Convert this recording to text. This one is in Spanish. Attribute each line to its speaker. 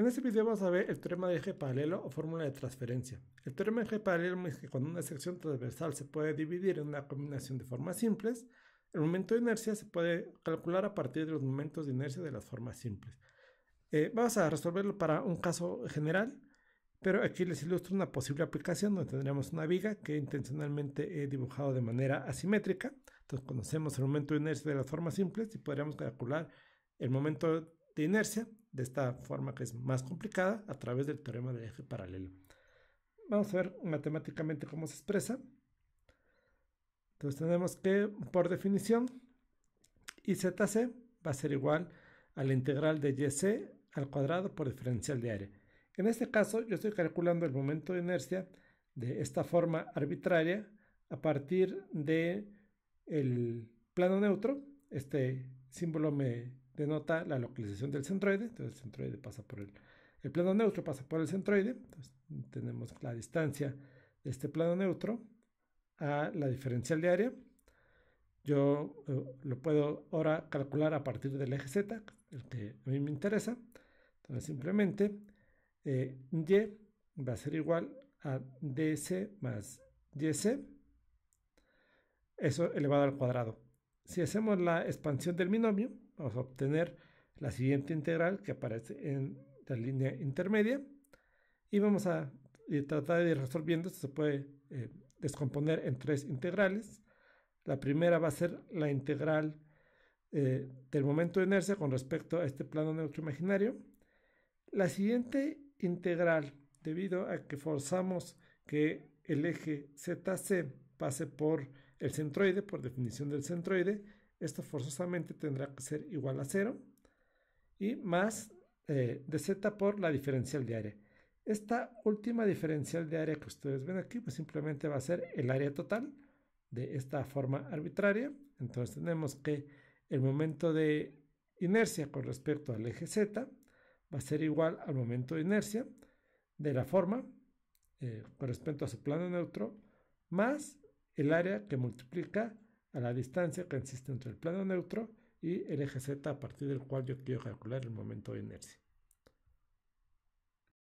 Speaker 1: En este video vamos a ver el teorema de eje paralelo o fórmula de transferencia. El teorema de eje paralelo es que cuando una sección transversal se puede dividir en una combinación de formas simples, el momento de inercia se puede calcular a partir de los momentos de inercia de las formas simples. Eh, vamos a resolverlo para un caso general, pero aquí les ilustro una posible aplicación donde tendríamos una viga que intencionalmente he dibujado de manera asimétrica. Entonces conocemos el momento de inercia de las formas simples y podríamos calcular el momento de inercia de esta forma que es más complicada a través del teorema del eje paralelo. Vamos a ver matemáticamente cómo se expresa. Entonces tenemos que, por definición, IZC va a ser igual a la integral de YC al cuadrado por diferencial de área. En este caso, yo estoy calculando el momento de inercia de esta forma arbitraria a partir de el plano neutro. Este símbolo me denota la localización del centroide, entonces el centroide pasa por el, el plano neutro, pasa por el centroide, entonces tenemos la distancia de este plano neutro a la diferencial de área. Yo eh, lo puedo ahora calcular a partir del eje Z, el que a mí me interesa. Entonces simplemente eh, Y va a ser igual a DS más YC, eso elevado al cuadrado. Si hacemos la expansión del binomio, vamos a obtener la siguiente integral que aparece en la línea intermedia y vamos a tratar de ir resolviendo, se puede eh, descomponer en tres integrales. La primera va a ser la integral eh, del momento de inercia con respecto a este plano neutro imaginario. La siguiente integral, debido a que forzamos que el eje ZC pase por el centroide, por definición del centroide, esto forzosamente tendrá que ser igual a 0 y más eh, de z por la diferencial de área. Esta última diferencial de área que ustedes ven aquí, pues simplemente va a ser el área total de esta forma arbitraria. Entonces tenemos que el momento de inercia con respecto al eje z va a ser igual al momento de inercia de la forma eh, con respecto a su plano neutro más el área que multiplica a la distancia que existe entre el plano neutro y el eje z a partir del cual yo quiero calcular el momento de inercia.